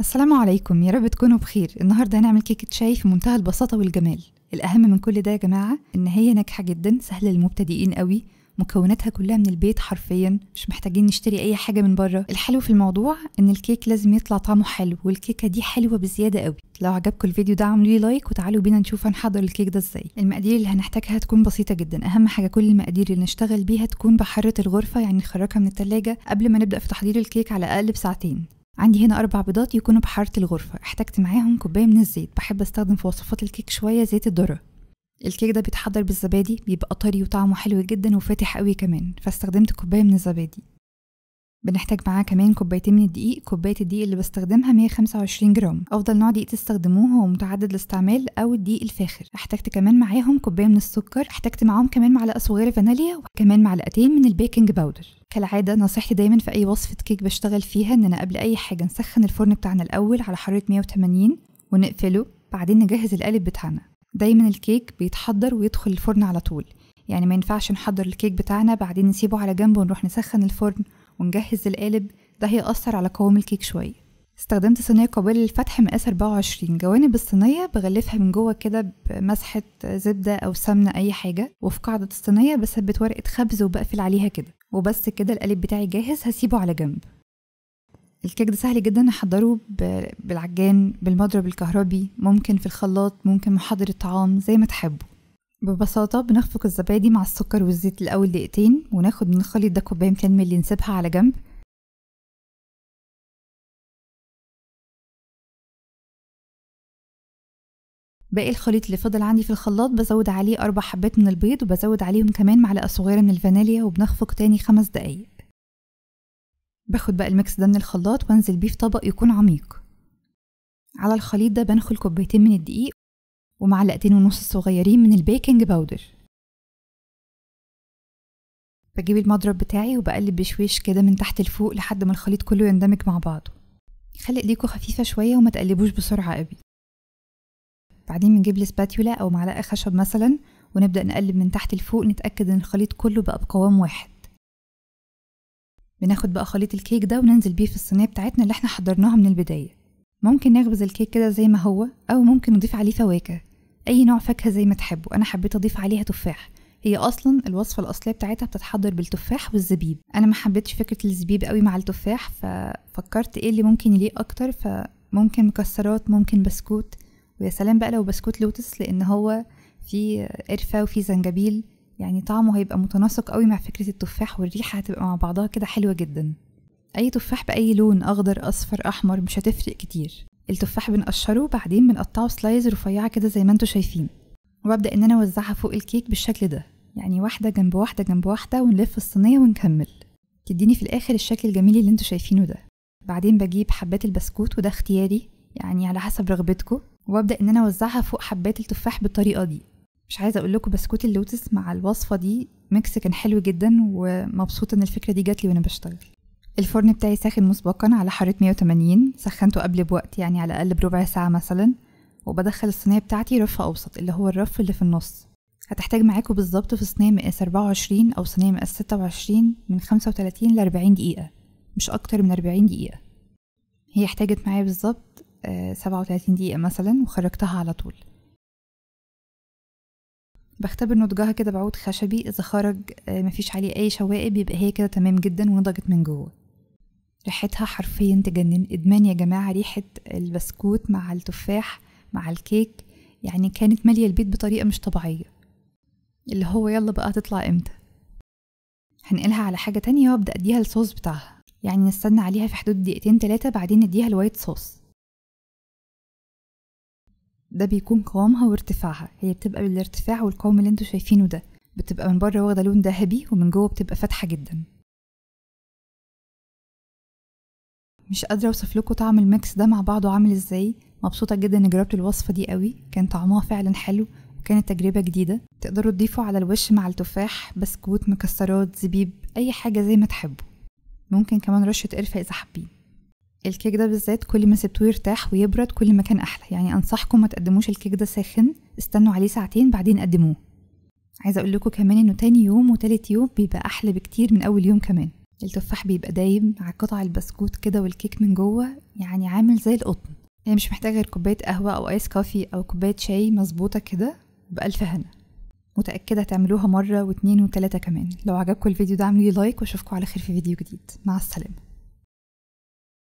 السلام عليكم يا رب تكونوا بخير النهارده هنعمل كيكه شاي في منتهى البساطه والجمال الاهم من كل ده يا جماعه ان هي ناجحه جدا سهله للمبتدئين قوي مكوناتها كلها من البيت حرفيا مش محتاجين نشتري اي حاجه من بره الحلو في الموضوع ان الكيك لازم يطلع طعمه حلو والكيكه دي حلوه بزياده قوي لو عجبكم الفيديو ده اعملوا لي لايك وتعالوا بينا نشوف هنحضر الكيك ده ازاي المقادير اللي هنحتاجها هتكون بسيطه جدا اهم حاجه كل المقادير اللي نشتغل بيها تكون بحاره الغرفه يعني نخرجها من التلاجة قبل ما نبدا في تحضير الكيك على الاقل بساعتين عندي هنا أربع بيضات يكونوا بحارة الغرفة احتجت معاهم كوباية من الزيت بحب استخدم في وصفات الكيك شوية زيت الذرة الكيك ده بيتحضر بالزبادي بيبقى طري وطعمه حلو جدا وفاتح قوي كمان فاستخدمت كوباية من الزبادي بنحتاج معاه كمان كوبايتين من الدقيق كوباية الدقيق اللي بستخدمها 125 جرام أفضل نوع دقيق تستخدموه هو متعدد الاستعمال أو الدقيق الفاخر احتجت كمان معاهم كوباية من السكر احتجت معاهم كمان معلقة صغيرة فانيليا وكمان معلقتين من البيكنج باودر كالعادة نصيحتي دايما في أي وصفة كيك بشتغل فيها إننا قبل أي حاجة نسخن الفرن بتاعنا الأول على حرارة 180 ونقفله بعدين نجهز القالب بتاعنا دايما الكيك بيتحضر ويدخل الفرن على طول يعني ما ينفعش نحضر الكيك بتاعنا بعدين نسيبه على جنب ونروح نسخن الفرن ونجهز القالب ده هيأثر على قوام الكيك شوية استخدمت صينية قابلة للفتح مقاس 24 جوانب الصينية بغلفها من جوه كده بمسحة زبدة أو سمنة أي حاجة وفي قاعدة الصينية بثبت ورقة خبز وبقفل عليها كده وبس كده القالب بتاعي جاهز هسيبه على جنب الكيك ده سهل جدا احضره بالعجان بالمضرب الكهربي ممكن في الخلاط ممكن محضر الطعام زي ما تحبوا ببساطة بنخفق الزبادي مع السكر والزيت الأول دقيقتين وناخد من الخليط ده كوباية 200 ملي نسيبها على جنب باقي الخليط اللي فضل عندي في الخلاط بزود عليه أربع حبات من البيض وبزود عليهم كمان معلقة صغيرة من الفانيليا وبنخفق تاني خمس دقايق باخد بقى الميكس ده من الخلاط وانزل بيه في طبق يكون عميق على الخليط ده بنخل كوبايتين من الدقيق ومعلقتين ونص صغيرين من البيكنج باودر بجيب المضرب بتاعي وبقلب بشويش كده من تحت لفوق لحد ما الخليط كله يندمج مع بعضه خلي ايديكوا خفيفة شوية وما تقلبوش بسرعة قوي بعدين بنجيب الاسباتيولا أو معلقة خشب مثلا ونبدأ نقلب من تحت لفوق نتأكد إن الخليط كله بقى بقوام واحد بناخد بقى خليط الكيك ده وننزل بيه في الصينية بتاعتنا اللي احنا حضرناها من البداية ممكن نخبز الكيك كده زي ما هو أو ممكن نضيف عليه فواكه أي نوع فاكهة زي ما تحبوا أنا حبيت أضيف عليها تفاح هي اصلا الوصفه الاصليه بتاعتها بتتحضر بالتفاح والزبيب انا ما حبيتش فكره الزبيب قوي مع التفاح ففكرت ايه اللي ممكن يليق اكتر فممكن مكسرات ممكن بسكوت ويا سلام بقى لو بسكوت لوتس لان هو فيه قرفة وفيه زنجبيل يعني طعمه هيبقى متناسق قوي مع فكرة التفاح والريحة هتبقى مع بعضها كده حلوة جدا أي تفاح بأي لون أخضر أصفر أحمر مش هتفرق كتير التفاح بنقشره وبعدين بنقطعه سلايز رفيعة كده زي ما انتوا شايفين وببدأ إن أنا أوزعها فوق الكيك بالشكل ده يعني واحدة جنب واحدة جنب واحدة ونلف الصينية ونكمل تديني في الآخر الشكل الجميل اللي انتوا شايفينه ده بعدين بجيب حبات البسكوت وده اختياري يعني على حسب رغبتكم وابدا ان انا اوزعها فوق حبات التفاح بالطريقه دي مش عايزه اقول لكم بسكوت اللوتس مع الوصفه دي ميكس كان حلو جدا ومبسوطه ان الفكره دي جات لي وانا بشتغل الفرن بتاعي ساخن مسبقا على حرارة 180 سخنته قبل بوقت يعني على الأقل بربع ساعة مثلا وبدخل الصينية بتاعتي رف أوسط اللي هو الرف اللي في النص هتحتاج معاكوا بالظبط في صينية مقاس 24 أو صينية مقاس 26 من 35 ل 40 دقيقة مش أكتر من 40 دقيقة هي احتاجت معايا بالظبط سبعة وتلاتين دقيقة مثلا وخرجتها على طول بختبر نضجها كده بعود خشبي إذا خرج آه، مفيش عليه أي شوائب يبقى هي كده تمام جدا ونضجت من جوه ريحتها حرفيا تجنن إدمان يا جماعة ريحة البسكوت مع التفاح مع الكيك يعني كانت مالية البيت بطريقة مش طبيعية اللي هو يلا بقى هتطلع امتى هنقلها على حاجة تانية وابدأ اديها الصوص بتاعها يعني نستنى عليها في حدود دقيقتين تلاتة بعدين نديها الوايت صوص ده بيكون قوامها وارتفاعها هي بتبقى بالارتفاع والقوام اللي انتوا شايفينه ده بتبقى من بره واخده لون ذهبي ومن جوه بتبقى فاتحه جدا مش قادره اوصف لكم طعم الميكس ده مع بعضه عامل ازاي مبسوطه جدا اني جربت الوصفه دي قوي كان طعمها فعلا حلو وكانت تجربه جديده تقدروا تضيفوا على الوش مع التفاح بسكوت مكسرات زبيب اي حاجه زي ما تحبوا ممكن كمان رشه قرفه اذا حابين الكيك ده بالذات كل ما سبتوه يرتاح ويبرد كل ما كان احلى يعني انصحكم ما تقدموش الكيك ده ساخن استنوا عليه ساعتين بعدين قدموه عايزه اقول لكم كمان انه تاني يوم وتالت يوم بيبقى احلى بكتير من اول يوم كمان التفاح بيبقى دايم على قطع البسكوت كده والكيك من جوه يعني عامل زي القطن هي يعني مش محتاجه غير كوبايه قهوه او ايس كوفي او كوبايه شاي مظبوطه كده بالف هنا متاكده تعملوها مره واتنين وتلاته كمان لو عجبكم الفيديو ده اعملوا لايك واشوفكم على خير في فيديو جديد مع السلامه